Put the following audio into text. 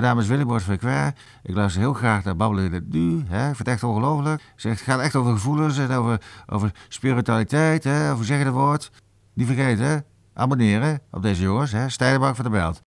Mijn naam is Willem Kwer. Ik luister heel graag naar Babbelen in het Nu. Hè. Ik vind het echt ongelooflijk. Het gaat echt over gevoelens en over, over spiritualiteit. Hè. Over zeggen het woord. Niet vergeten, abonneren op deze jongens. Hè. van de Belt.